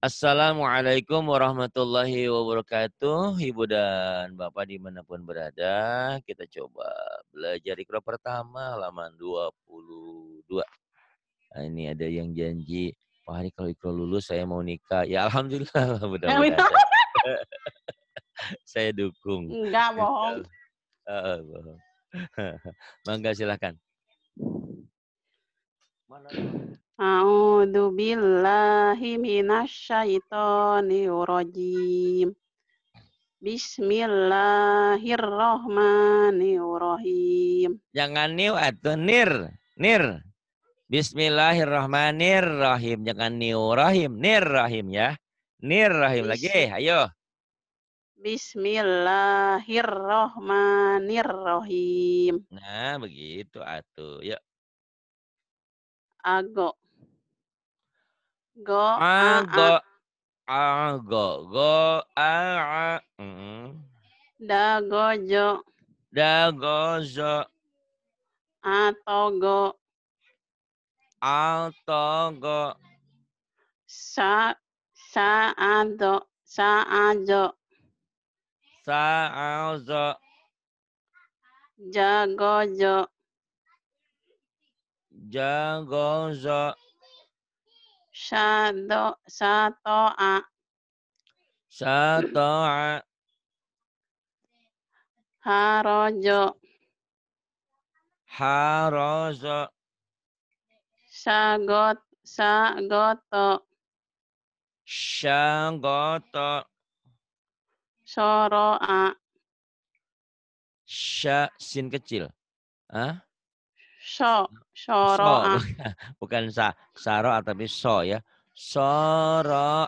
Assalamualaikum warahmatullahi wabarakatuh. Ibu dan Bapak dimanapun berada, kita coba belajar ikro pertama halaman 22. Nah, ini ada yang janji, Pak Hari kalau ikro lulus saya mau nikah. Ya Alhamdulillah mudah-mudahan. saya dukung. Enggak, bohong. Uh, bohong. Mangga silahkan. Mana? A'udzu billahi minasyaitonir rajim. Bismillahirrahmanirrahim. Jangan niu atau nir, nir. Bismillahirrahmanirrahim. Jangan niu rahim, nir rahim ya. Nir rahim Bis lagi, ayo. Bismillahirrahmanirrahim. Nah, begitu atuh. Yuk. agok. Go. A, ah, ah, go. A, ah. go. Go. A, a. Mm-hmm. Da, go, jo. Da, go, jo. A, to, go. A, to, go. Sa, sa, a, do. Sa, a, jo. Sa, a, jo. Ja, go, jo. Ja, go, jo. Syado, sato'a. Sato'a. Harojo. Harojo. Sagot, sagoto. Sagoto. Soro'a. Sya, sin kecil. ah so soro so, bukan sa soroa tapi so ya soro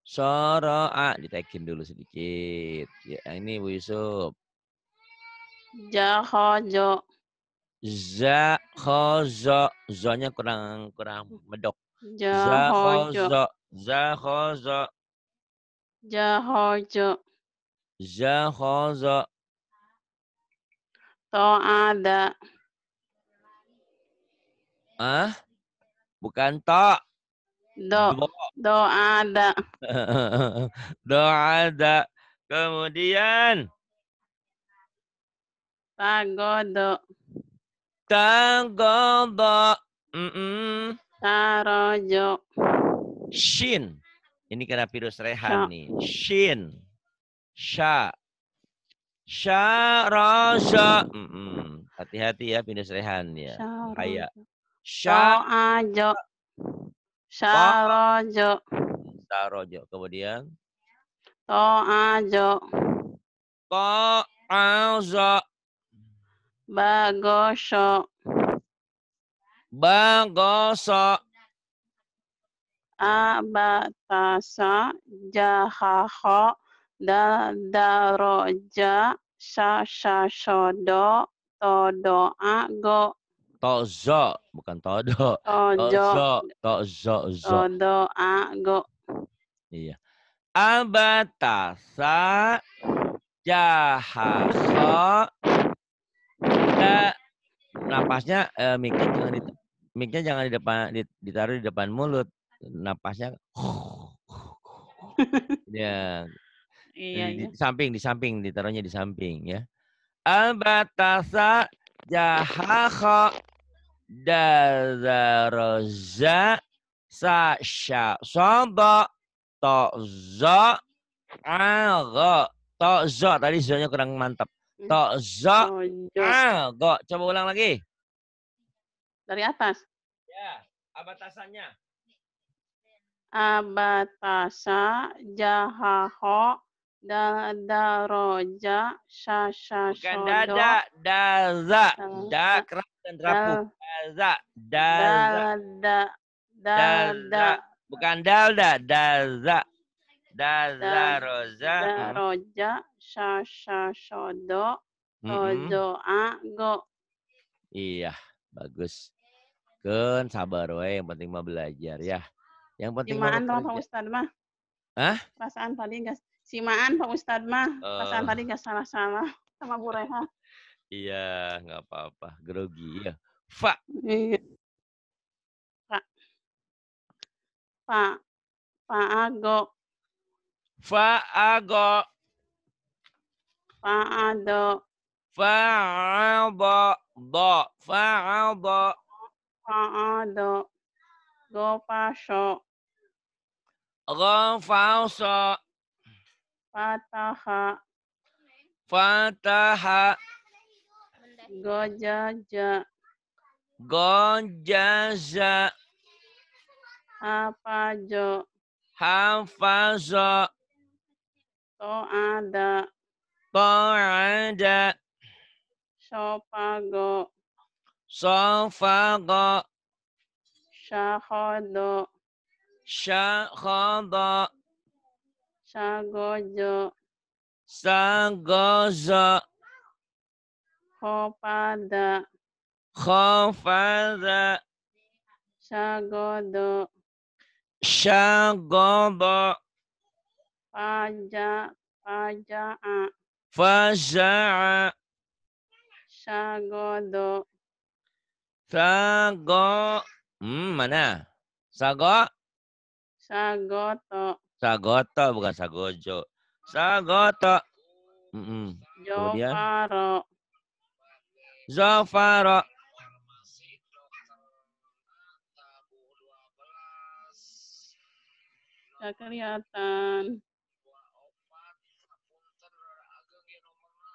soroa ditekin dulu sedikit ya ini Bu Yusuf jahojo za khozo zonya kurang kurang medok za khozo za khozo jahojo za khozo to ada Ah? Bukan tok. Do. Doa ada. Doa ada. Kemudian. Tagodo. Tagodo. Mm -mm. Tarojo. Shin. Ini karena virus rehan Sha. nih. Shin. Sha. Sha rojo. Mm Hati-hati ya virus rehan ya. kayak Sya'ajo. Sarojo. Sarojo. Kemudian? To'ajo. To'azo. Bagoso. Bagoso. Abatasa jahaho dadaroja sasasodo todo ago. Tozo, bukan todo. Tozo. Tozo, zo. Todo, a, go. Iya. Abatasa jahasa da, napasnya eh, miknya jangan di, miknya jangan di depan ditaruh di depan mulut napasnya ya iya, di, iya. di samping di samping ditaruhnya di samping ya abatasa jahaha dazarza sasha sobo tozo ago tozo tadi zonya kurang mantap hmm. tozo oh, ago iya. coba ulang lagi dari atas ya abatasannya abatasa jahaho Da daroja sha sha Bukan dada, daza. Da keras dan rapuh. Daza, daza. Da da Bukan dalda, daza. Daza roja. Daroja hmm. sha sha shodo. Rojo hmm. a go. Iya, bagus. Ken sabar we, yang penting mah belajar ya. Yang penting mah. Ustaz mah. Hah? Perasaan tadi enggak simaan Pak Ustadz mah. Uh. Pasan eh. tadi nggak salah-salah sama Bu Reha. Iya, nggak apa-apa. Grogi ya. Pak. Iya. Pak. Pak. Pak Faago. Pak Faado. Fa'ado. Do. Fa'ado. Fa'ado. Go fa'so. Fataha. Fataha. Gojaja. Gojaja. Hafajo. Hafazo. To'ada. To'ada. Sofago. Sofago. Syahodo. Syahodo. Sagojo. Sagojo. Khofada. Khofada. Shagodo. Shagodo. Faja. Faja'a. Faja'a. Shagodo. Sago. Hmm, mana? Sago. Sagoto. Sagoto bukan sagojo. Sagoto. Mm -mm. Kemudian. Zofaro. Zofaro. Gak kelihatan.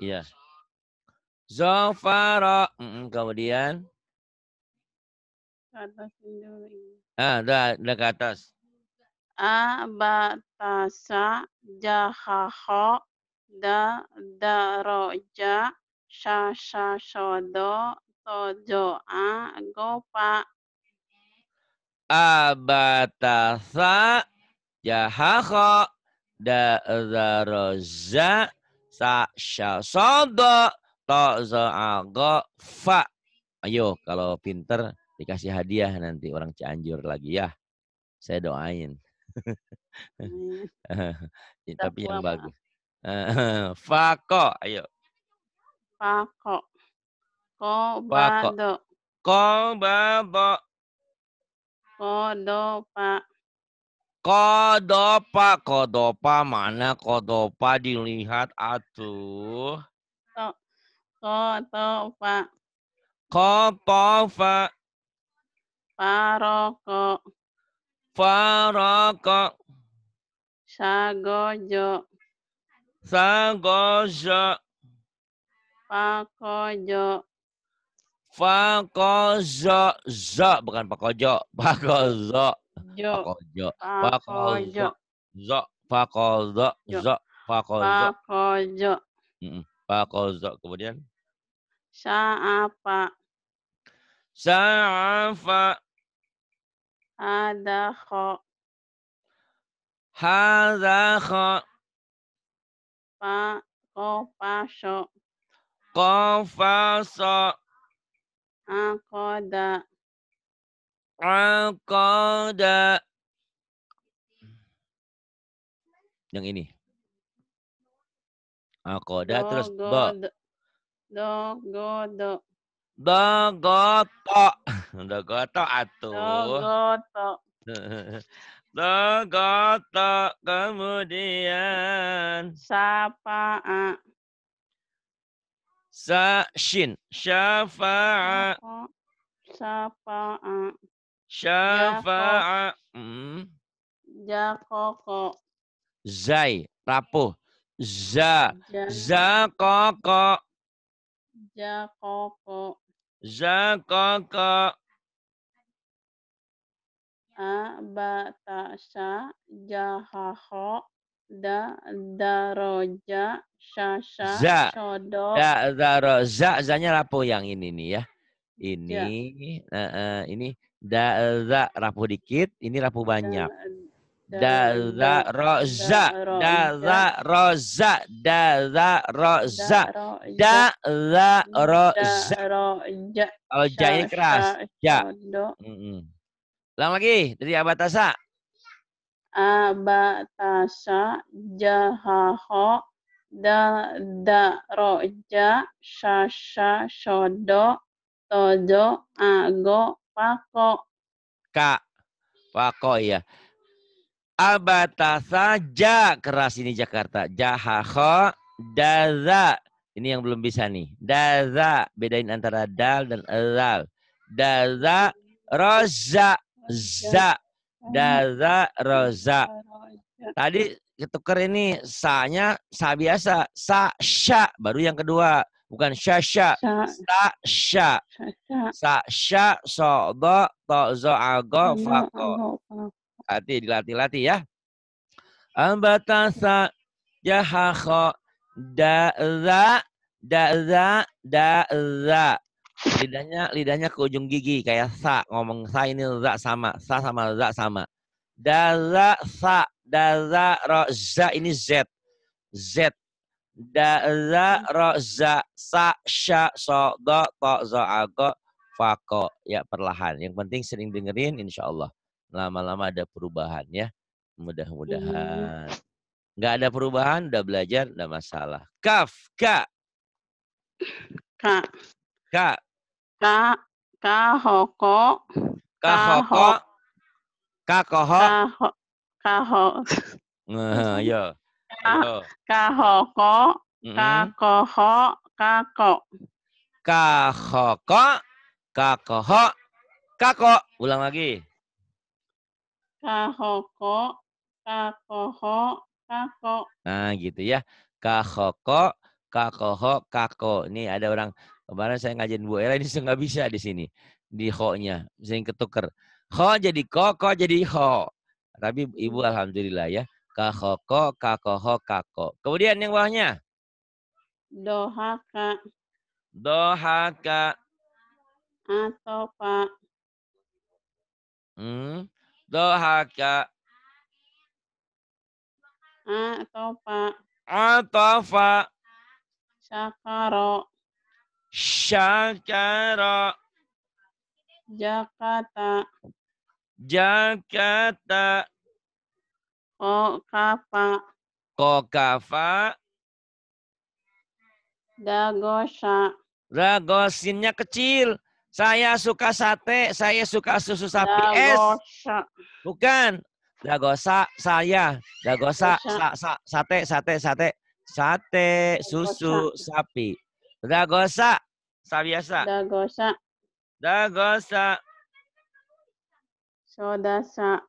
Iya. Zofaro. Mm -mm. Kemudian. Ke atas Ah, udah, udah ke atas a ba ta sa ja ha ho da da ro ja sha sha sho do a go pa a ba ta sa ja ha ho da da ro ja sha a go ayo kalau pinter dikasih hadiah nanti orang Cianjur lagi ya saya doain hmm. Ya, tapi yang bagus. Fako, ayo. Fako. Kobado. babo, Kodopa. Kodopa, kodopa mana kodopa dilihat atuh. Kodopa. kodopa, Paroko. Faraka. Sagojo. Sagojo. Pakojo. Pakojo. Zo. Bukan Pakojo. Pakojo. Pakojo. Pakojo. Zo. pakojo. Zo. pakojo. Pakojo. Pakojo. Kemudian? Sa'apa. saapa. Ada kho. Hada kho. Pa ko pa so. Ko fa so. Akoda. Akoda. Yang ini. Akoda do, terus bo. Do, go, do. Do, go, to. Dogoto atuh. Dogoto. Dogoto kemudian. a. Sa shin. a. Syafa'a. a. Hmm. Jakoko. Zai. Rapuh. Za. Za koko. Jakoko. Zakoko a ha ho da daroja syasha za. shodo da ro za zanya rapuh yang ini nih ya ini ya. Uh, uh, ini da za rapuh dikit ini rapuh banyak da za da za roza da za roza da za roza kalau ja ini keras ja Ulang lagi dari abatasa. Abatasa jahaho da roja sasa sodo tojo ago pako. Ka. Pako ya. Abatasa ja keras ini Jakarta. Jahaho daza. Ini yang belum bisa nih. Daza bedain antara dal dan zal. Daza roza za ah, daza roza tadi ketuker ini sa-nya sa biasa sa sya baru yang kedua bukan sya sya sa sya sa sya so do to zo ago fako hati dilatih latih ya ambatasa ya ha da za da za da za lidahnya lidahnya ke ujung gigi kayak sa ngomong sa ini za sama sa sama za sama daza sa daza roza ini z z daza roza sa sha so do to zo ago fako ya perlahan yang penting sering dengerin insyaallah lama-lama ada perubahan ya mudah-mudahan iya. nggak ada perubahan udah belajar udah masalah kaf ka ka Ka. Ka. Kahoko. Kahoko. Kakoho. Kaho. Nah, ya. Kahoko. Kakoho. Kako. Kahoko. ka ko Ulang lagi. Kahoko. ka ko Nah, gitu ya. hoko Kakoho. Kako. Nih ada orang Kemarin saya ngajarin Bu Era ini nggak bisa di sini. Di ho-nya. Sering ketuker. Ho jadi ko, ko jadi ho. Tapi Ibu Alhamdulillah ya. ho, ka ko. Kemudian yang bawahnya. Dohaka. Dohaka. Atau pak. Hmm. Dohaka. Atau pak. Atau pak. Sakaro. Syakara. Jakarta. Jakarta. Kokafa. Kokafa. Dagosa. Dagosinnya kecil. Saya suka sate, saya suka susu sapi Dagosa. es. Bukan. Dagosa, saya. Dagosa, Sa, sa, sate, sate, sate. Sate, susu sapi. Dagosa. Sabiasa. Dagosa. Dagosa. Sodasa.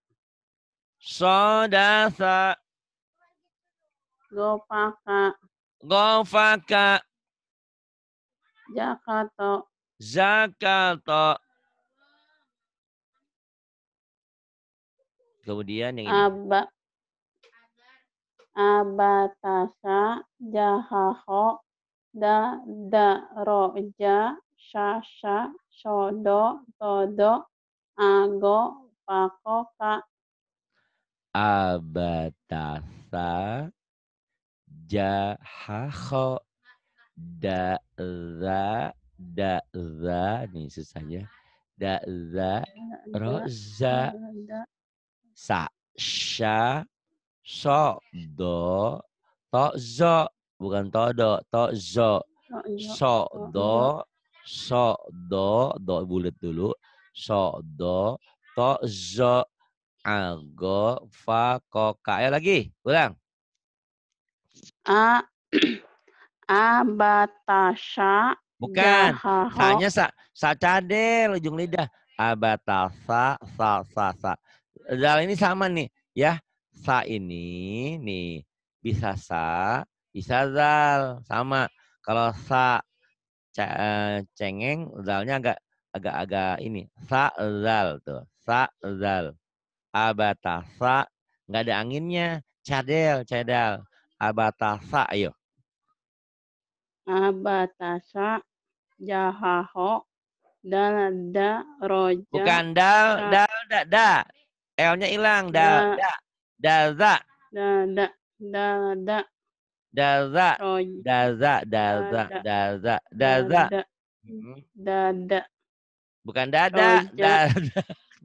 Sodasa. Gopaka. Gopaka. Jakarta. Jakarta. Kemudian yang ini. Aba, abatasa jahaho da da ro ja sha sha sho do to do a go pa ko ka abatasa kho da za da za nih susahnya da za za sa sha sho do to zo bukan to do to zo So do so do do bulat dulu. So do zo ago fa ko ka. ya lagi, ulang. A abatasha Bukan. hanya sa sa cadel ujung lidah. Abatasa sa sa sa. Dalam ini sama nih ya. Sa ini nih bisa sa zal sama. Kalau sa eh, cengeng zalnya agak agak agak ini sa zal tuh sa zal abatasa nggak ada anginnya cadel cadel abatasa ayo abatasa jahaho dal da roja bukan dal dal da da l-nya hilang dal da da da da da Daza. Daza, oh, daza, daza, daza. Dada. Hmm. Bukan dada, dada.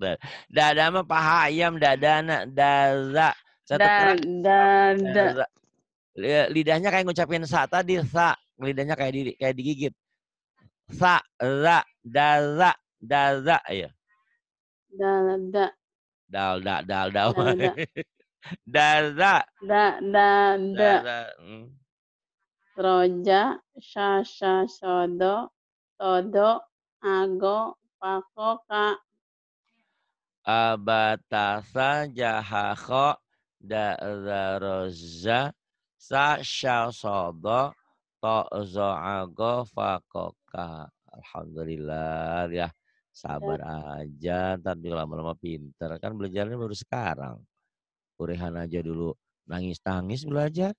Oh, dada mah paha ayam, dada daza. Dada. Dada. Lidahnya kayak ngucapin sa tadi, sa. Lidahnya kayak di, kayak digigit. Sa, za, daza, daza, ya. dada Dalda, dalda. dalda. Daza. Da da da. Mm. Roja, sha sha sodo, todo, ago, fakoka Abatasa jahako da roja sa sha sodo to ago fakoka. Alhamdulillah ya. ya. Sabar ya. aja, tapi lama-lama pinter. Kan belajarnya baru sekarang. Urehan aja dulu nangis tangis belajar.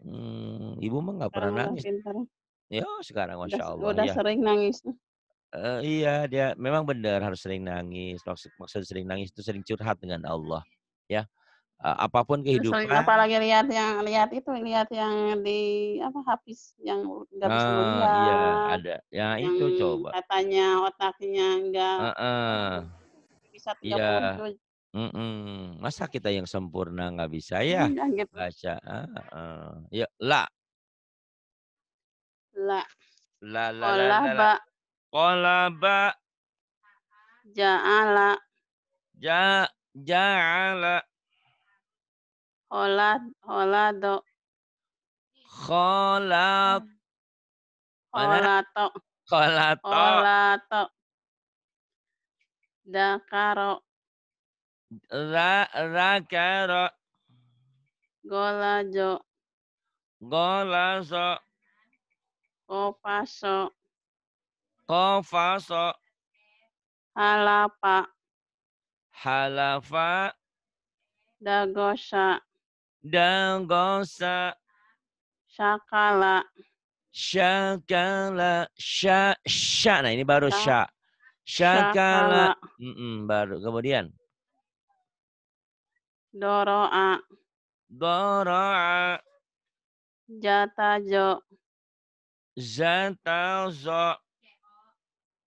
Hmm, ibu mah nggak pernah nangis. Ya sekarang masya udah, Allah. Udah ya. sering nangis. Uh, iya dia memang benar harus sering nangis. Maksud, maksud sering nangis itu sering curhat dengan Allah. Ya uh, apapun kehidupan. Sering apalagi lihat yang lihat itu lihat yang di apa habis yang nggak bisa uh, Iya ada. Ya itu coba. Katanya otaknya enggak Uh, uh. Bisa tiga iya. Mm-mm. Masa kita yang sempurna nggak bisa ya? Nah, gitu. Baca. Uh, uh. Yuk, la. La. La la la la. Kolaba. Ja'ala. Ja ja'ala. Holad holado. Kholat. Kholato. Kholato. Kholato. Dakaro ra Za zakara. Golazo. Golazo. Kofaso. Kofaso. Halapa. Halafa. Dagosa. Dagosa. Syakala. Syakala. Sya. Sya. Nah ini baru sya. Syakala. Mm -mm, baru. Kemudian. Doro'a. Doro'a. Jatajo. Jatazo.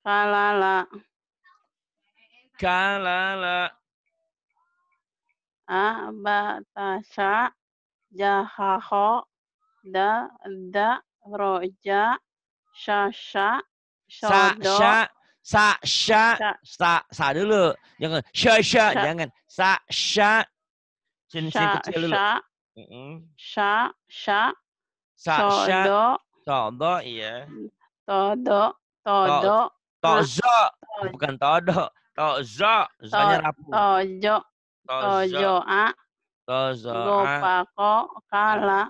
Kalala. Kalala. Abatasa. Jahaho. Da. Da. Roja. Shasha. Shodo. Sa. Sha. Sa. Sha. Sa. dulu. Jangan. sasha, Jangan. Sa. Shin shin kecil dulu. Sha. Mm -hmm. Sha, sha. Sa, so, sha. Do. So, iya. todo todo tozo Bukan todo tozo To, zo. Zonya rapuh. To, jo. a. To, zo, a. Ah. Gopako, kala.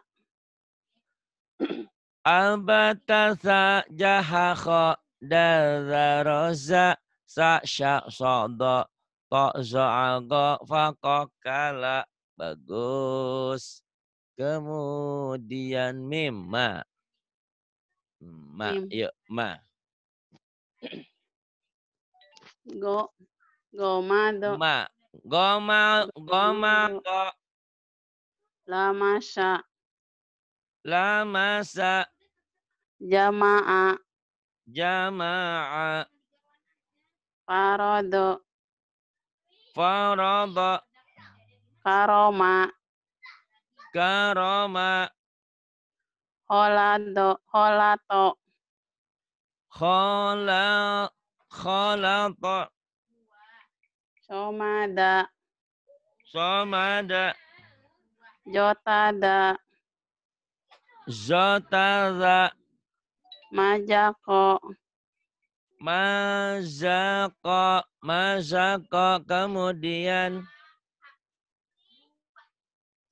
Albatasa jahako dalaroza sa sha sodo ko zoago fakokala Bagus. Kemudian mim, ma. Ma, mim. yuk, ma. Go, gomado. Ma, goma, goma, go. La masa. La masa. Jama'a. Jama'a. Farodo. Farodo. Karoma. Karoma. Holado, holato. Hola. Holato. Somada. Somada. Jotada. Jotada. Majako. Majako. Majako. Kemudian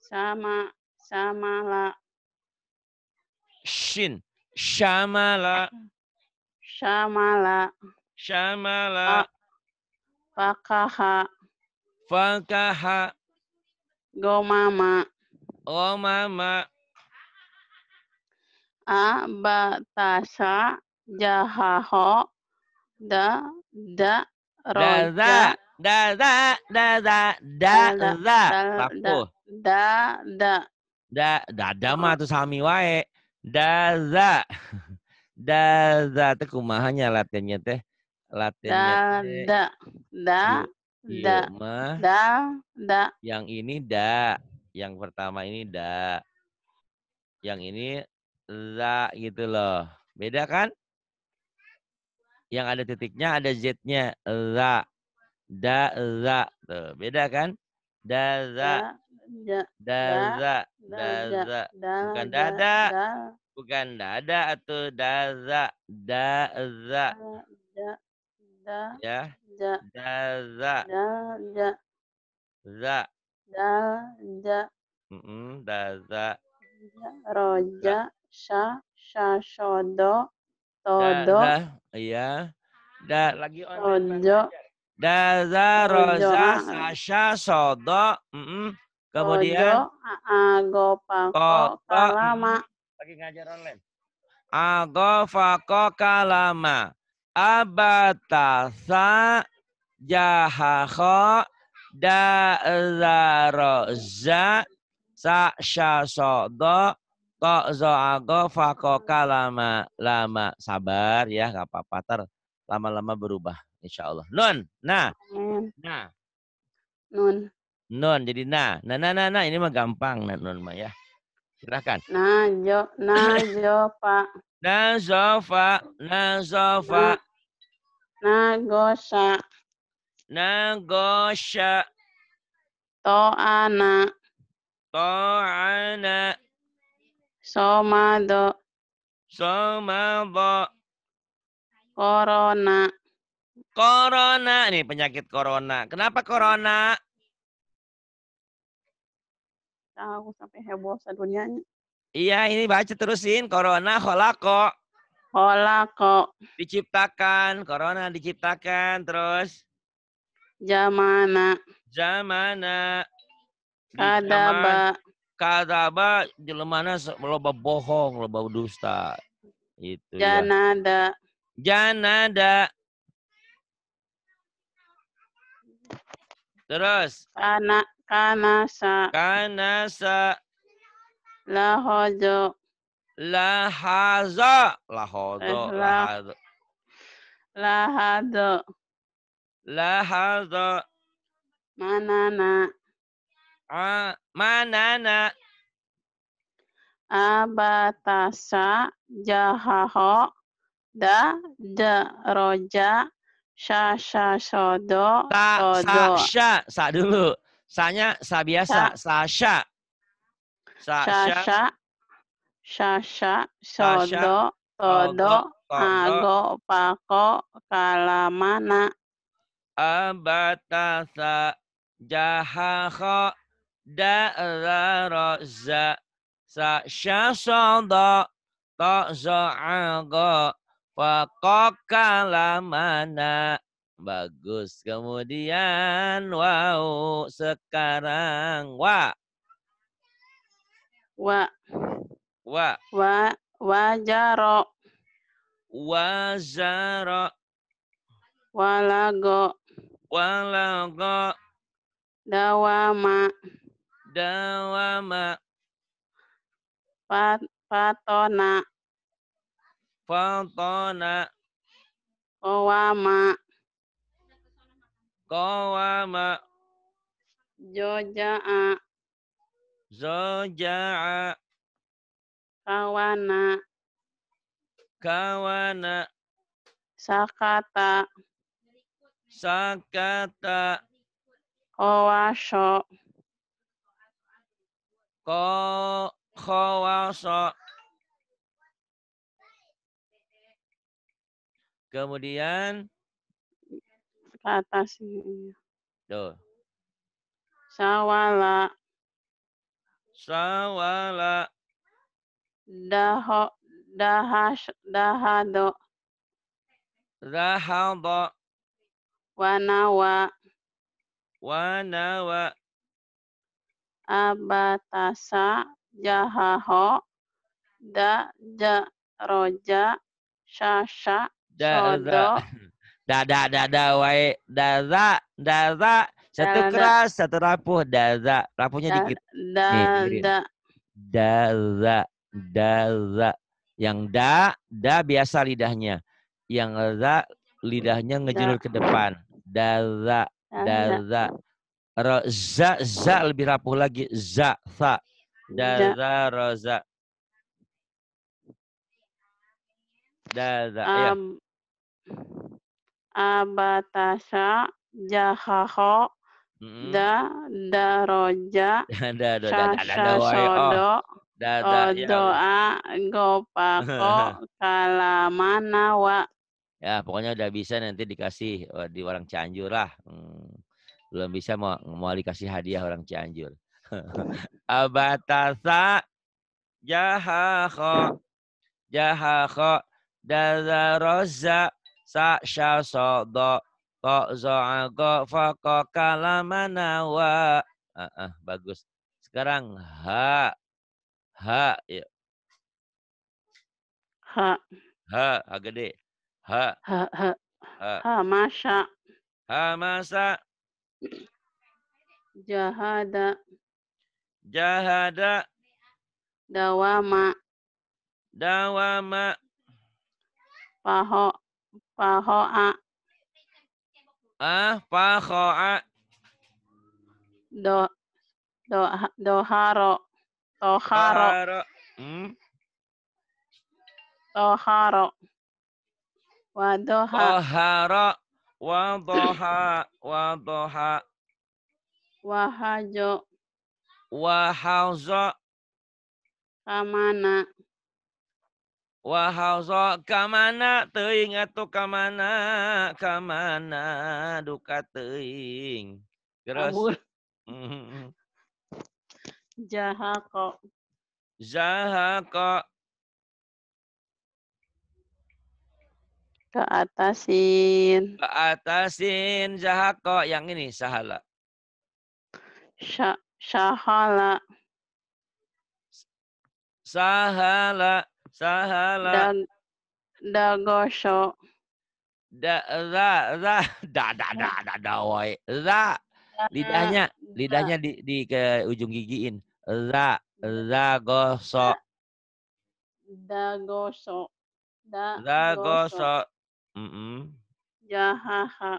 sama sama samala shin syamala Sama syamala fakaha fakaha gomama gomama abatasa jahaho da da roja da da da da da da da da da da da da da tuh da da da da da da da da da teh da teh da da da da da yang ini da yang pertama ini da yang ini za gitu loh beda kan yang ada titiknya ada z-nya za da za tuh e, beda kan da za da za da za bukan dada bukan dada atau da za da za ya da za za da da za roja sha sha shodo todo iya da lagi online Daza roza sasha sodo. Kemudian agopako ko, kalama. Lagi ngajar online. Agopako kalama. Abatasa jahaho daza roza sasha sodo. Kok zo fakoka lama lama sabar ya gak apa-apa ter lama-lama berubah. Insya Allah. Nun. Nah. Nah. Nun. Nun. Jadi nah. Nah, nah, nah, nah. Ini mah gampang. Nah, nun mah ya. Silahkan. Najo. pak, Nazofa. Nazofa. Nagosa. Nagosa. To'ana. To'ana. Somado. Somado. Corona. Corona nih penyakit corona. Kenapa corona? Tahu sampai heboh sedunianya. Iya, ini baca terusin. Corona holako. Holako. Diciptakan. Corona diciptakan. Terus? Jamana. Jamana. Kadaba. Kadaba jelemana loba bohong, loba dusta. Itu. Janada. Ya. Janada. Terus. Kana kanasa. Kanasa. Lahojo. Lahaza. Lahodo. Eh, Lahado. Lahado. Lahado. Manana. Ah, manana. Abatasa jahaho da roja Sya, sya, sodo, sa, sodo. Sa, sya, sa dulu. Sanya, sa biasa. Sa, sya. Sa, sya. Sya, sya, sodo, sodo, ago, pako, kalamana. Abatasa, jahaha, da'ra, za. Sa, sya, sodo, ta'za, ago, Wakokalamana. Bagus. Kemudian wau sekarang wa. Wa. Wa. Wa. Wajaro. Wajaro. Walago. Walago. Dawama. Dawama. Pat, patona. Fatana. Kowama. Kowama. Joja'a. Zoja'a. Kawana. Kawana. Sakata. Sakata. Kowasho. Ko, kowaso. Kemudian ke atas iya. Tuh. Sawala. Sawala. dahok dahas dahado. Dahado. Wanawa. Wanawa. Abatasa jahaho da ja roja sasha da da da da da da wae da da satu keras satu rapuh da da rapuhnya dikit da da da da yang da da biasa lidahnya yang za lidahnya ngejulur ke depan da za da za za za lebih rapuh lagi za za da za roza iya. da za abatasa jahaho da daroja da oh. sasodo doa gopako kalamana wa ya pokoknya udah bisa nanti dikasih oh, di orang Cianjur lah hmm, belum bisa mau mau dikasih hadiah orang Cianjur abatasa jahaho jahaho dadaroza sa sha so do ko zo fa ko kalamana wa ah, ah, bagus sekarang ha ha ya ha ha agak deh ha ha ha ha, masa ha masa jahada jahada dawama dawama pahok Pahoa. Ah, pahoa. Do, do, doharo. Toharo. Toharo. Hmm? Toharo. Wadoha. Toharo. Wadoha. Wadoha. Wahajo. wahajo, Kamana. Wahauzo oh, kamana teing atau kamana kamana duka teing. Geras. Mm-hmm. Jahako. Zahako. Ke atasin. Ke atasin zahako. Yang ini sahala. sahala. sahala. Sahala sahala da, dagosho da za za da da da da da woi za lidahnya lidahnya di di ke ujung gigiin za za goso da goso da za goso mm -mm. jahaha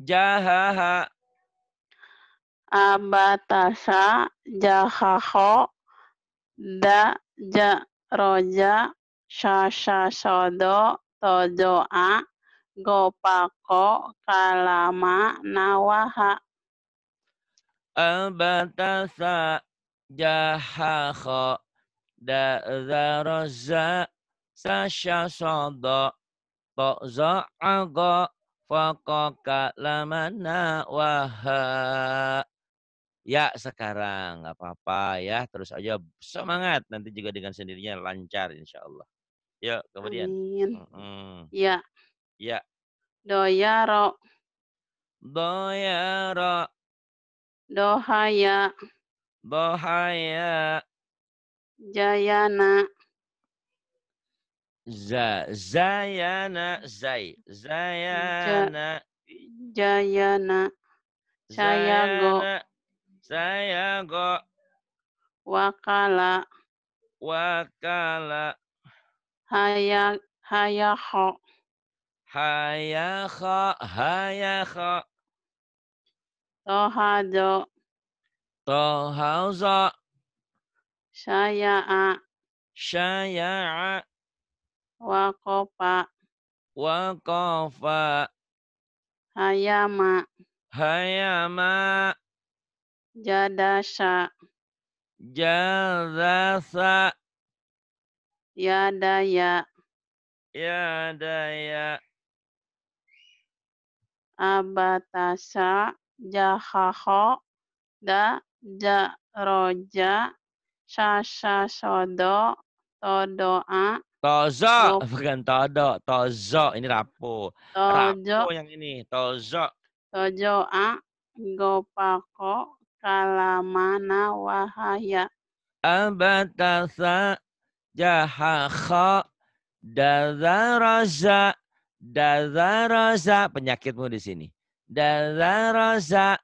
jahaha abatasa jahaho da ja roja sha sha sodo tojoa gopako kalama nawaha albatasa roza da'zaraza sasha sodo ago faqo kalama waha ya sekarang nggak apa-apa ya terus aja semangat nanti juga dengan sendirinya lancar insya Allah ya kemudian Amin. Mm -hmm. ya ya doyaro doyaro dohaya dohaya jayana za zayana zai zayana ja, jayana Sayago. saya go wakala wakala haya haya ho haya ho haya kho tohado tohauzo syaya'a syaya'a wakofa wakofa hayama hayama Jadasa. Ya, Jadasa. Yadaya. Ya, Yadaya. Abatasa jahaho ya, da ja, roja, jaroja sasasodo todoa Tozo, bukan todo, tozo ini rapo. Tojo. Rapo yang ini, tozo. Tojo a gopako kalamana wahaya. Abatasa jahakha dazaraza dazaraza penyakitmu di sini. Dazaraza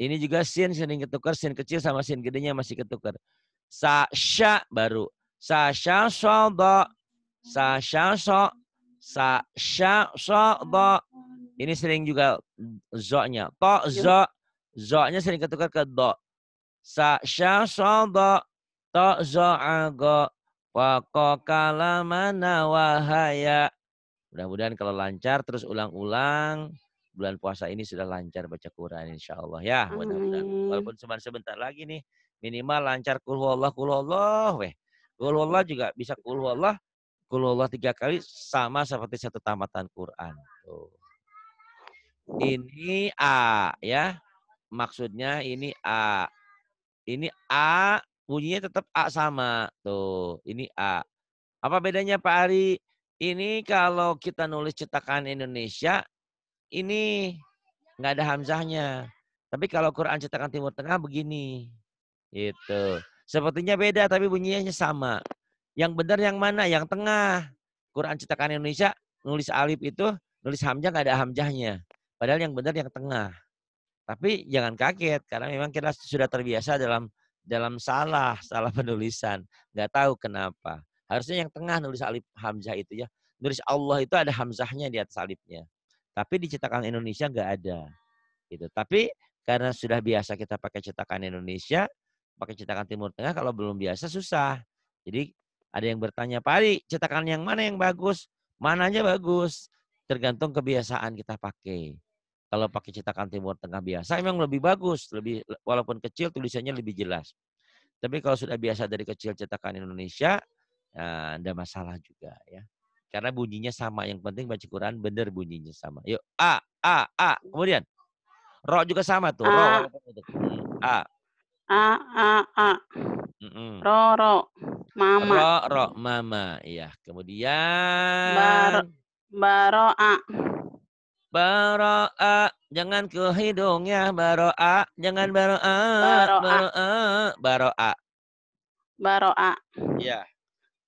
ini juga sin sering ketukar sin kecil sama sin gedenya masih ketukar. Sasha baru. Sasha sodo. Sasha so. Sasha sodo. Ini sering juga zo-nya. To zo. Zo'nya sering ketukar ke do. Sa sya so do. To zo ago. Wako kalamana wahaya. Mudah-mudahan kalau lancar terus ulang-ulang. Bulan puasa ini sudah lancar baca Quran insya Allah ya. Mudah-mudahan. Walaupun cuma sebentar lagi nih. Minimal lancar kulhuallah kulhuallah weh. Kulhuallah juga bisa kulhuallah. Kulhuallah tiga kali sama seperti satu tamatan Quran. Tuh. Ini A ya maksudnya ini A. Ini A, bunyinya tetap A sama. Tuh, ini A. Apa bedanya Pak Ari? Ini kalau kita nulis cetakan Indonesia, ini nggak ada hamzahnya. Tapi kalau Quran cetakan Timur Tengah begini. itu Sepertinya beda tapi bunyinya sama. Yang benar yang mana? Yang tengah. Quran cetakan Indonesia nulis alif itu nulis hamzah nggak ada hamzahnya. Padahal yang benar yang tengah. Tapi jangan kaget karena memang kita sudah terbiasa dalam dalam salah, salah penulisan. Gak tahu kenapa. Harusnya yang tengah nulis alif hamzah itu ya. Nulis Allah itu ada hamzahnya di atas alifnya. Tapi di cetakan Indonesia gak ada. Gitu. Tapi karena sudah biasa kita pakai cetakan Indonesia, pakai cetakan Timur Tengah kalau belum biasa susah. Jadi ada yang bertanya, Pak Ali cetakan yang mana yang bagus? Mananya bagus? Tergantung kebiasaan kita pakai. Kalau pakai cetakan Timur Tengah biasa emang lebih bagus, lebih walaupun kecil tulisannya lebih jelas. Tapi kalau sudah biasa dari kecil cetakan Indonesia, nah, eh, ada masalah juga ya. Karena bunyinya sama, yang penting baca Quran bener bunyinya sama. Yuk, A, A, A. Kemudian, Ro juga sama tuh, A. Ro. A. A, A, A. Ro, Ro. Mama. Ro, Ro, Mama. Iya, kemudian. Bar, baro a. Baro'a, jangan ke hidungnya. Baro'a, jangan baro'a. Baro'a. Baro'a. Baro'a. Ya.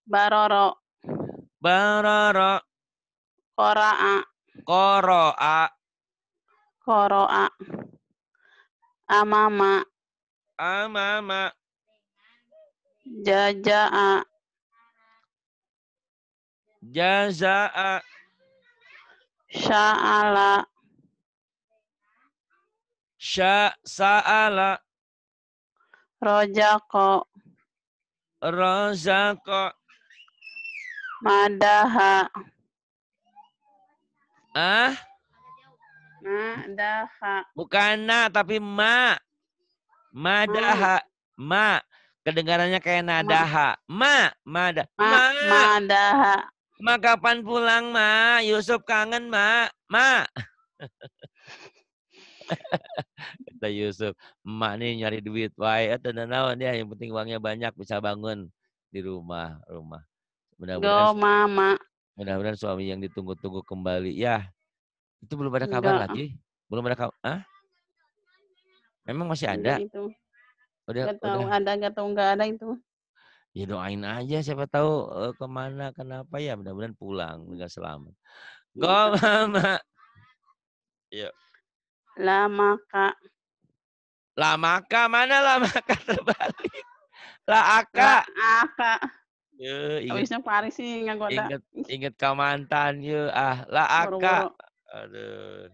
Baroro. Baroro. Kora'a. Koro'a. Koro'a. Amama. Amama. Jaja'a. Jaza'a. Sya'ala. Sya Rojako. Rojako. Madaha. Ah? Madaha. Bukan na, tapi ma. Madaha. Ma. Kedengarannya kayak nadaha. Ma. Madaha. Ma. Madaha. Ma kapan pulang, Ma? Yusuf kangen, Ma. Ma. Kata Yusuf, emak nih nyari duit, Wah, itu ya, naon ya, yang penting uangnya banyak, bisa bangun di rumah. rumah. mudah Go, mama. Mudah-mudahan suami yang ditunggu-tunggu kembali. Ya, itu belum ada kabar Nggak. lagi? Belum ada kabar? Ah? Memang masih iya, ada? Udah, gak tahu udah. ada, gak tahu gak ada itu ya doain aja siapa tahu uh, kemana kenapa ya mudah-mudahan pulang enggak selamat go mama yuk lama kak lama kak mana lama kak terbalik la aka la aka Yo, inget, Abisnya Paris sih nggak goda. Ingat, ingat kau mantan yo ah la aka. Ah, Aduh.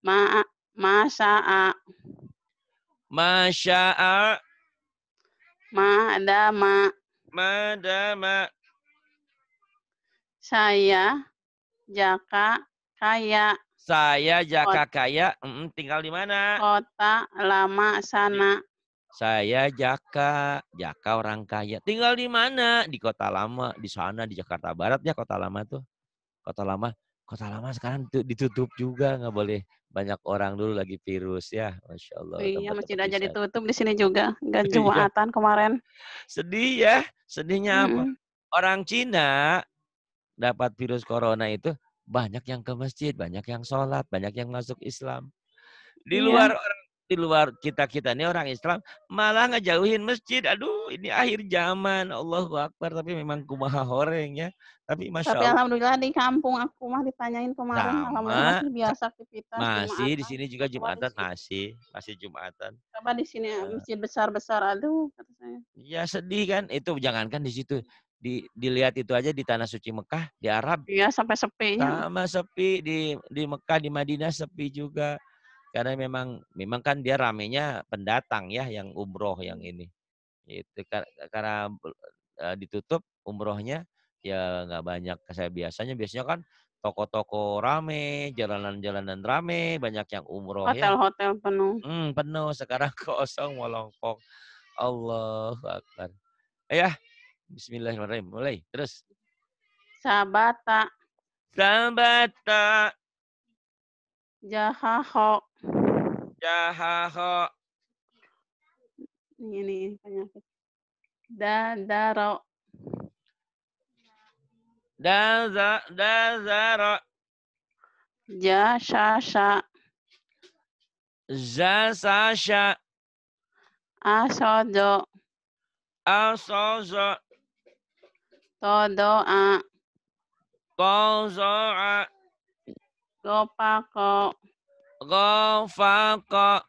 Ma masa a. Masya a. Madama. Madama. Saya Jaka Kaya. Saya Jaka Kaya. Mm, tinggal di mana? Kota lama sana. Saya Jaka, Jaka orang kaya. Tinggal di mana? Di Kota Lama, di sana di Jakarta Barat ya Kota Lama tuh. Kota Lama kota lama sekarang ditutup juga nggak boleh banyak orang dulu lagi virus ya masya allah iya masjid aja ditutup di sini juga nggak iya. jumatan kemarin sedih ya sedihnya apa orang Cina dapat virus corona itu banyak yang ke masjid banyak yang sholat banyak yang masuk Islam di iya. luar iya. orang di luar kita kita ini orang Islam malah ngejauhin masjid. Aduh, ini akhir zaman. Allahu Akbar. Tapi memang kumaha horeng ya. Tapi masya Tapi alhamdulillah di kampung aku mah ditanyain kemarin. Sama, alhamdulillah masih biasa aktivitas. Masih di sini juga jumatan masih masih jumatan. apa di sini nah. masjid besar besar. Aduh, Katanya. Ya sedih kan. Itu jangankan di situ di dilihat itu aja di tanah suci Mekah di Arab. Iya sampai sepi. Sama sepi di di Mekah di Madinah sepi juga karena memang memang kan dia ramenya pendatang ya yang umroh yang ini itu karena eh, ditutup umrohnya ya nggak banyak saya biasanya biasanya kan toko-toko rame jalanan-jalanan rame banyak yang umroh ya. hotel-hotel ya. penuh hmm, penuh sekarang kosong molongkok Allah akbar ya Bismillahirrahmanirrahim mulai terus sabata sabata jahahok Dahaho. Ini penyakit. Da daro. Da za da zaro. Ja sha sha. Ja sha sha. Asodo. Asozo. Todo a. Tozo a. Gopako. Rafaqa.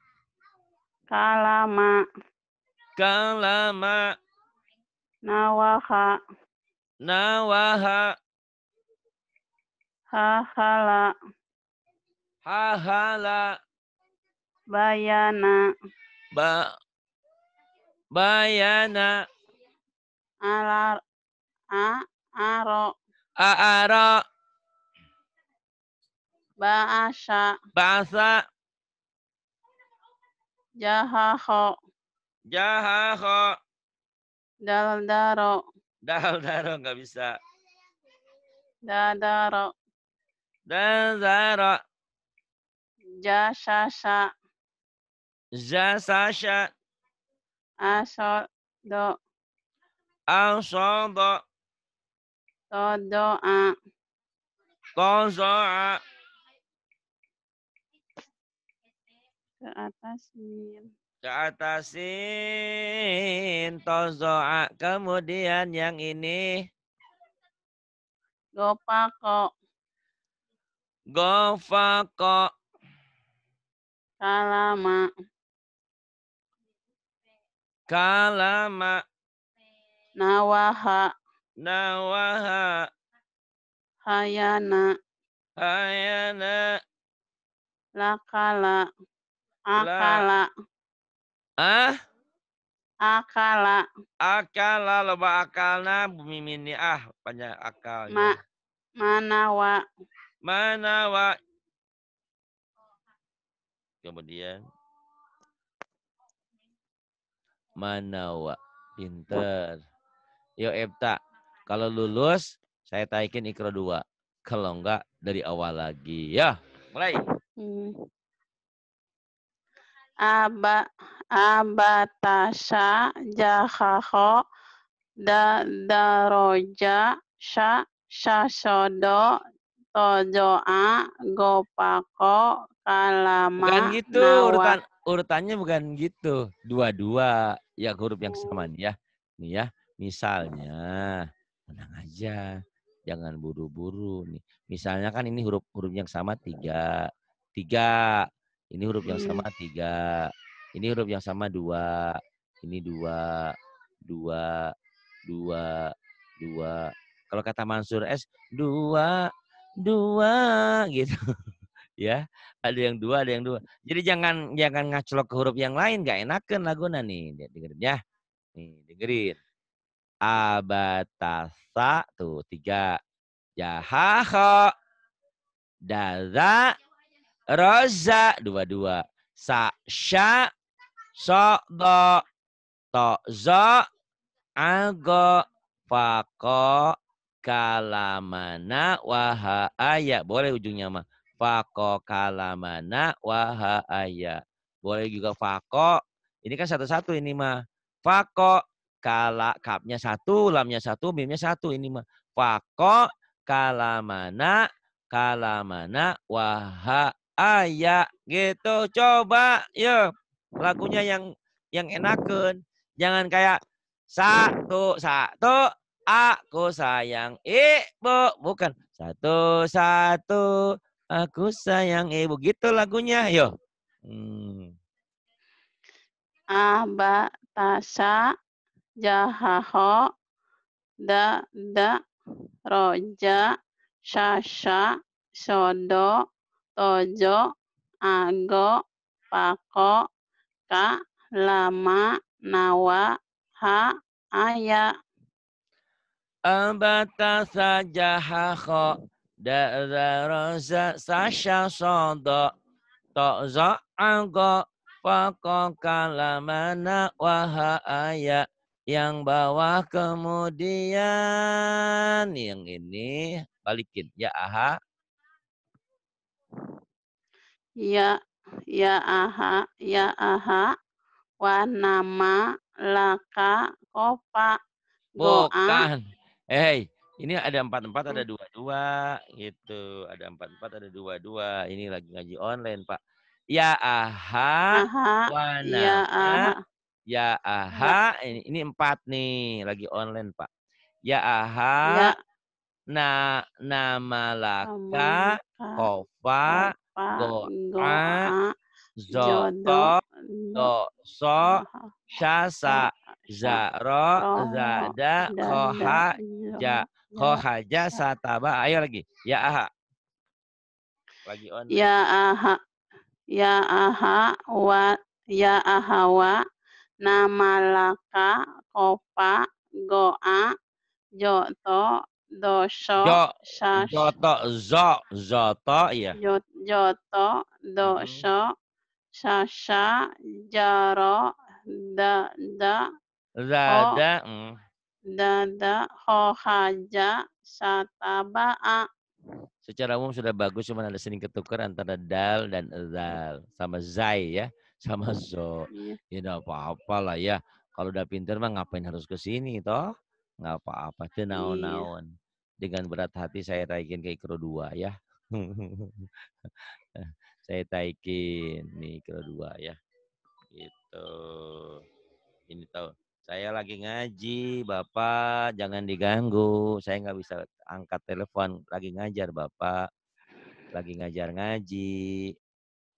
Kalama. Kalama. Nawaha. Nawaha. Hahala. Hahala. Bayana. Ba bayana. Alar. A aro. A aro. Ba'asa. Ba'asa. Jahaho. Jahaho. Daldaro. Daldaro nggak bisa. Dadaro. Dadaro. Jasasa. Jasasa. Asodo. Asodo. Todoa. Todoa. Ke atas Ke atasin Tozoa. Kemudian yang ini. Gopako. gopako Kalama. Kalama. Nawaha. Nawaha. Hayana. Hayana. Lakala. Akala. Ah? Akala. Akala loba akalna bumi mini ah banyak akal. Ma mana Manawa. Kemudian mana manawa. Pinter. Yo Epta, kalau lulus saya taikin ikro dua. Kalau enggak dari awal lagi ya. Mulai. Hmm aba abatasha jahaho da daroja sha shasodo tojoa gopako kalama bukan gitu urutan urutannya bukan gitu dua-dua ya huruf yang sama nih ya nih ya misalnya tenang aja jangan buru-buru nih misalnya kan ini huruf huruf yang sama tiga tiga ini huruf yang sama iya. tiga. Ini huruf yang sama dua. Ini dua, dua, dua, dua. Kalau kata Mansur S, dua, dua, gitu. ya, ada yang dua, ada yang dua. Jadi jangan jangan ngaclok ke huruf yang lain, gak enakan laguna nih. Dengerin ya. Nih, dengerin. Abatasa, tuh, tiga. Jahaho. Daza, Roza dua-dua. Sa, sya, so, do, to, zo, ago, fako, kalamana, waha, aya. Boleh ujungnya mah. Fako, kalamana, waha, aya. Boleh juga fako. Ini kan satu-satu ini mah. Fako, kala, kapnya satu, lamnya satu, mimnya satu ini mah. Fako, kalamana, kalamana, waha, ayak gitu. Coba ya lagunya yang yang enakan. Jangan kayak satu satu aku sayang ibu bukan satu satu aku sayang ibu gitu lagunya yo hmm. aba tasa jahaho da da roja sasa sodo tojo, ago, pako, ka, lama, nawa, ha, aya. Abata saja hako, da'zaroza sasha sodo, tozo, ago, pako, ka, lama, nawa, ha, aya. Yang bawah kemudian, yang ini balikin ya aha Ya ya aha ya aha wa nama laka kopa goa. Bukan. ini ada empat empat ada hmm. dua dua gitu. Ada empat empat ada dua dua. Ini lagi ngaji online pak. Ya aha, aha nama. ya aha. Ya aha ini, ini empat nih lagi online pak. Ya aha, ya na malaka kofa goa zoto doso syasa zaro zada koha ja koha ja sataba ayo lagi ya aha lagi on ya aha ya aha wa ya wa nama laka kofa goa joto doso, sas. Yoto, zo, zoto, ya. Yoto, mm-hmm. doso, sasa, jaro, da, da, mm. da da ho, haja sataba a Secara umum sudah bagus, cuma ada sering ketukar antara dal dan zal. Sama zai ya, sama zo. Iya. Ya, tidak apa-apa lah ya. Kalau udah pinter mah ngapain harus ke sini toh? nggak apa-apa itu iya. naon-naon dengan berat hati saya taikin ke ikro dua ya saya taikin nih ikro dua ya itu ini tahu saya lagi ngaji bapak jangan diganggu saya nggak bisa angkat telepon lagi ngajar bapak lagi ngajar ngaji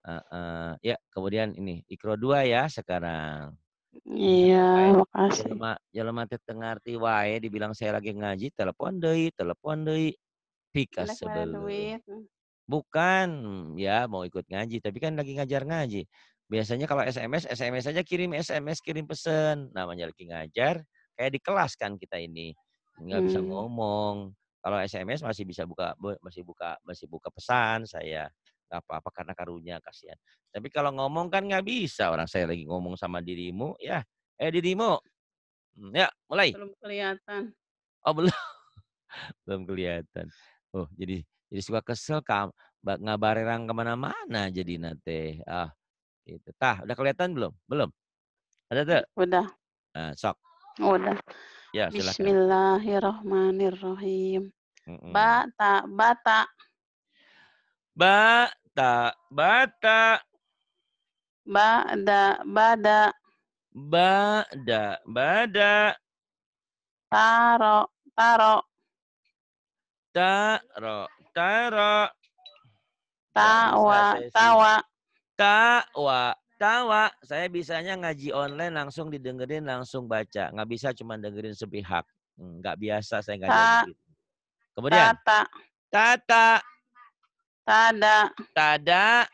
uh, uh, ya kemudian ini ikro dua ya sekarang Iya, iya, makasih. Jelema, ya jelema ya teh ngarti wae dibilang saya lagi ngaji, telepon deui, telepon deui. Pika sebelum. Hmm. Bukan, ya mau ikut ngaji, tapi kan lagi ngajar ngaji. Biasanya kalau SMS, SMS aja kirim SMS, kirim pesan. Namanya lagi ngajar, kayak di kelas kan kita ini. Nggak hmm. bisa ngomong. Kalau SMS masih bisa buka masih buka masih buka pesan saya nggak apa-apa karena karunia kasihan. Tapi kalau ngomong kan nggak bisa orang saya lagi ngomong sama dirimu ya. Eh dirimu. Hmm, ya, mulai. Belum kelihatan. Oh, belum. belum kelihatan. Oh, jadi jadi suka kesel kam ngabarerang kemana-mana jadi nate. Ah, itu Tah, udah kelihatan belum? Belum. Ada tuh? Udah. Nah, sok. Udah. Ya, silakan. Bismillahirrahmanirrahim. Mm -mm. Bata, bata. Bata, bata. Bada, bada. Bada, bada. Taro, taro. Taro, taro. Tawa, tawa. Tawa, tawa. Saya bisanya ngaji online langsung didengerin, langsung baca. Nggak bisa cuma dengerin sepihak. Nggak biasa saya ngaji. Ta, gitu. Kemudian. Tata. Tata. Tada. Tada.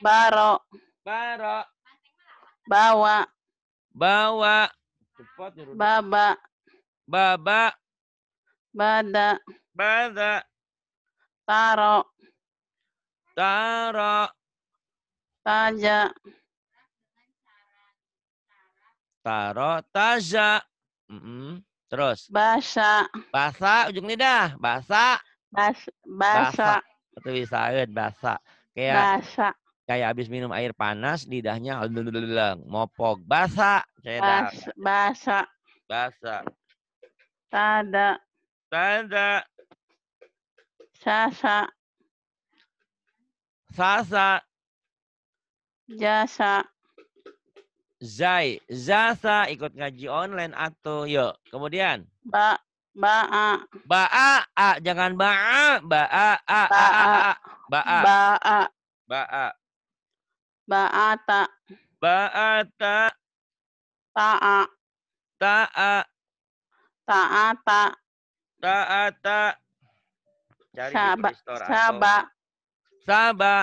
Baro. Baro. Bawa. Bawa. Cepat nyuruh. Baba. Baba. Bada. Bada. Taro. Taro. Taja. Taro. Taja. Mm Terus. Basa. Basa. Ujung lidah. Basa. Bas basa. basa atau bisaeun eh, basa. Kayak basa. Kayak habis minum air panas lidahnya mopok basa. Basa. Basa. Basa. Tada. Tada. Sasa. Sasa. Jasa. Zai. Zasa ikut ngaji online atau yuk. Kemudian. Ba. Ba'a. Ba'a, a. jangan ba'a, ba'a, a, baa baa ba'a. Ba'a. Ba'a. Ta. Ba'a. Ta. Ta'a. Ta'a. Ta'a. Ta. Cari Saba. Saba. Saba.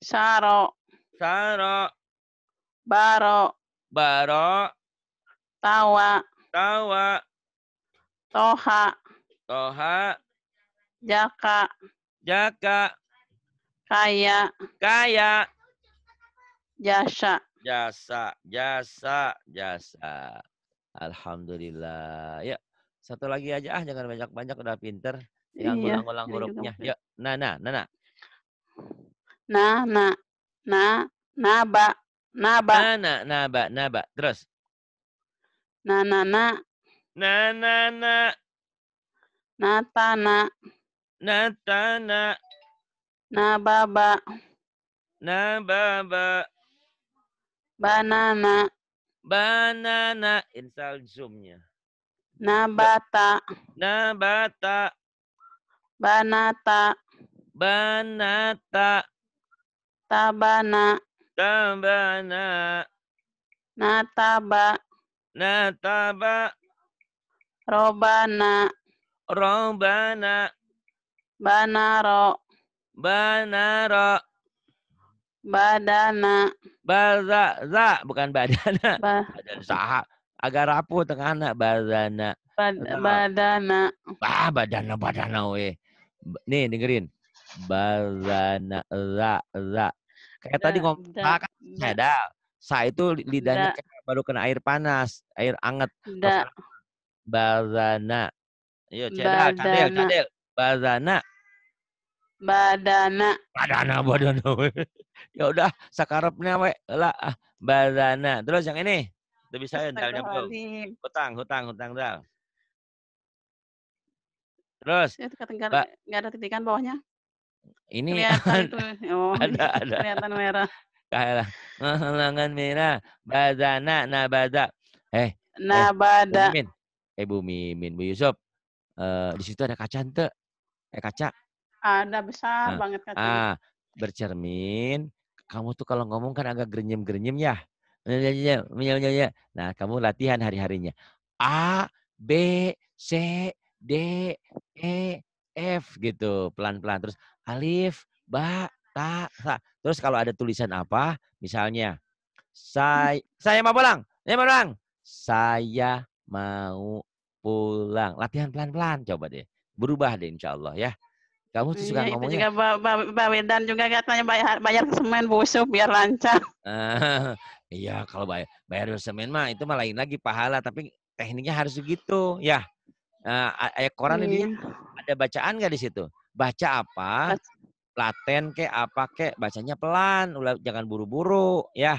Saro. Saro. Baro. Baro. Tawa. Tawa. Toha. Toha. Jaka. Jaka. Kaya. Kaya. Jasa. Jasa, jasa, jasa. Alhamdulillah. Ya, satu lagi aja ah, jangan banyak-banyak udah pinter. Jangan iya, ulang-ulang hurufnya. Ya, Nana, Nana. nana na, naba, naba. Nana, naba, naba. Terus. nana na, na, Na na na. ba. Na Nababa. Nababa. Banana. Banana. Install zoomnya. Nabata. Nabata. Banata. Banata. Tabana. Tabana. Nataba. Nataba. Robana. Robana. Banaro. Banaro. Badana. Baza, za, bukan badana. Ba. Badana saha. Agak rapuh anak badana. Bad, badana. Ah, badana badana weh. Nih dengerin. Badana za za. Kayak da, tadi ngomong da, kan da. Sa itu lidahnya da. baru kena air panas, air anget. Da. Badana. Ayo, Cedal, Cadel, Cadel. Badana. Badana. Badana, badana. ya udah, sakarepnya we. Lah, ah, badana. Terus yang ini. Itu bisa ya, dal Hutang, hutang, hutang, dal. Terus. Itu nggak ada titikan bawahnya. Ini kelihatan itu. Oh, ada, ada. Kelihatan merah. lah langan merah. Badana, nabada. Eh. eh nabada. Eh, eh Bu Mimin Bu Yusuf uh, eh, di situ ada kaca ente eh kaca ada besar nah. banget kaca ah bercermin kamu tuh kalau ngomong kan agak gerenyem-gerenyem ya nah kamu latihan hari harinya a b c d e F gitu pelan-pelan terus alif ba ta sa terus kalau ada tulisan apa misalnya saya hmm. saya mau pulang saya mau pulang saya mau pulang. Latihan pelan-pelan coba deh. Berubah deh insya Allah ya. Kamu tuh suka ya, ngomongnya. Juga Mbak, Mbak, Mbak Wedan juga katanya bayar, bayar semen busuk biar lancar. iya kalau bayar, bayar semen mah itu malah lain lagi pahala. Tapi tekniknya harus begitu ya. Uh, ayat koran ini iya. ada bacaan gak di situ? Baca apa? Laten ke apa ke? Bacanya pelan, jangan buru-buru ya.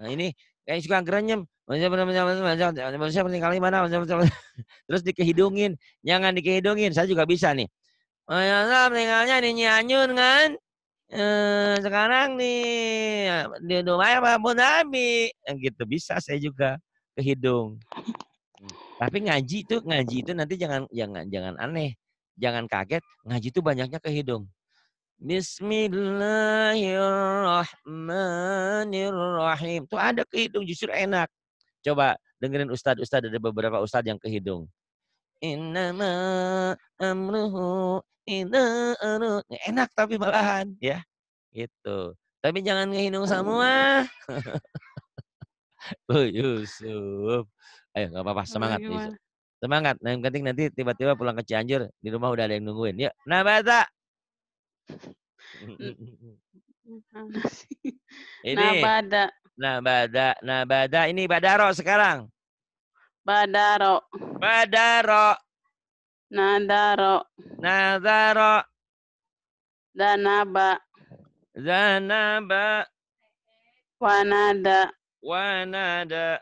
Nah, ini kayak suka gerenyem. Manusia penting kali mana? Terus dikehidungin. Jangan dikehidungin. Saya juga bisa nih. Manusia meninggalnya di nyanyun kan? Eh, sekarang nih di Dumai apa Abu Dhabi. Eh, gitu bisa saya juga kehidung. Tapi ngaji itu ngaji itu nanti jangan jangan jangan aneh. Jangan kaget, ngaji itu banyaknya kehidung. Bismillahirrahmanirrahim. Tuh ada kehidung justru enak. Coba dengerin ustad-ustad ada beberapa ustad yang kehidung. Innama amruhu ina anu, Enak tapi malahan ya. Gitu. Tapi jangan ngehidung semua. Bu oh, Yusuf. Ayo nggak apa-apa semangat Yusuf. Semangat. Nah, yang penting nanti tiba-tiba pulang ke Cianjur di rumah udah ada yang nungguin. Yuk, Nabata. Ini. Nah, bada. Nah, bada ini badaro sekarang. Badaro. Badaro. Nadaro. Nadaro. Danaba. Danaba. Wanada. Wanada.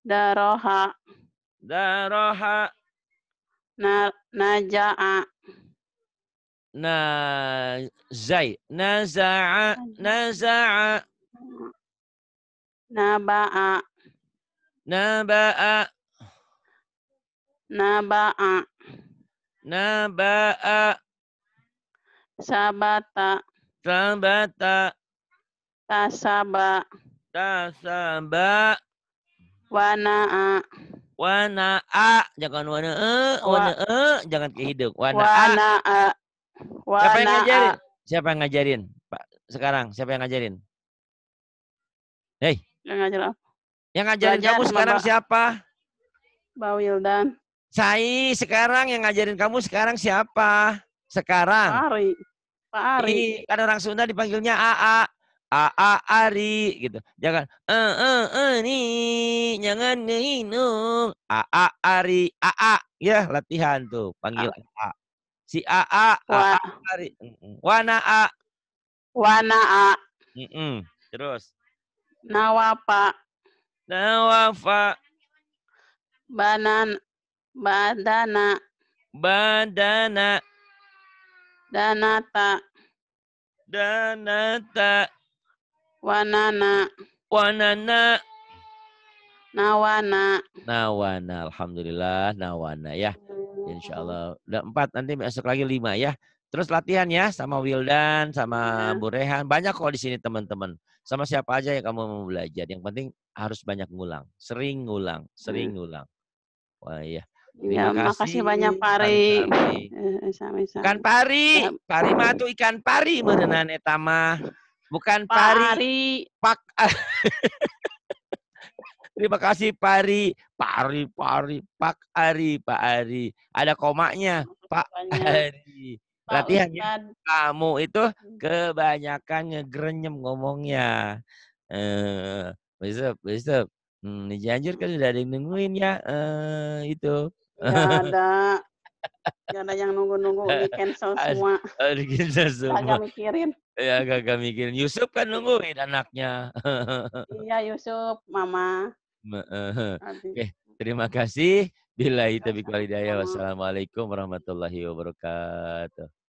Daroha. Daroha. Na, naja'a. Na, zai. Naza'a. Naza'a. Naba'a. Naba'a. Naba'a. Naba'a. Sabata. Sabata. Tasaba. Tasaba. Wana'a. Wana'a. Jangan wana'a. Wana'a. Jangan kehidup. Wana'a. Wana'a. Wana siapa yang ngajarin? Siapa yang ngajarin? Pak, sekarang siapa yang ngajarin? Hei. Yang ngajar apa? Yang ngajarin Belajar kamu sekarang Mbak... siapa? Mbak Wildan. Sai, sekarang yang ngajarin kamu sekarang siapa? Sekarang. Pak Ari. Pak Ari. Ini, kan orang Sunda dipanggilnya AA. AA Ari gitu. Jangan eh eh eh nih, jangan minum. AA Ari, AA ya latihan tuh panggil AA. Si AA, AA Ari. Wana A. Wana A. Mm -mm. Terus. Nawafa. Nawafa. Banan. Badana. Badana. Danata. Danata. Wanana. Wanana. Nawana. Nawana. Alhamdulillah. Nawana ya. Insya Allah. Udah empat. Nanti besok lagi lima ya. Terus latihan ya sama Wildan, sama ya. Bu Banyak kok di sini teman-teman sama siapa aja yang kamu mau belajar. Yang penting harus banyak ngulang, sering ngulang, sering hmm. ngulang. Wah iya. Ya, Terima ya, kasih. kasih banyak Pari. sami Ikan pari, ya. pari mah tuh ikan pari merenang etama. Bukan pari. pari. Pak. Terima kasih Pari, Pari, Pari, Pak Ari, Pak Ari. Ada komanya, Pak Ari latihan ya. kamu itu kebanyakan ngegrenyem ngomongnya eh besok besok hmm, di Cianjur kan sudah ada yang nungguin ya eh itu ya ada ada yang nunggu-nunggu eh, di cancel semua. Di cancel semua. Agak mikirin. Ya agak mikirin. Yusuf kan nungguin anaknya. iya Yusuf, Mama. Oke, okay, terima kasih. Bila itu walhidayah. Wassalamualaikum warahmatullahi wabarakatuh.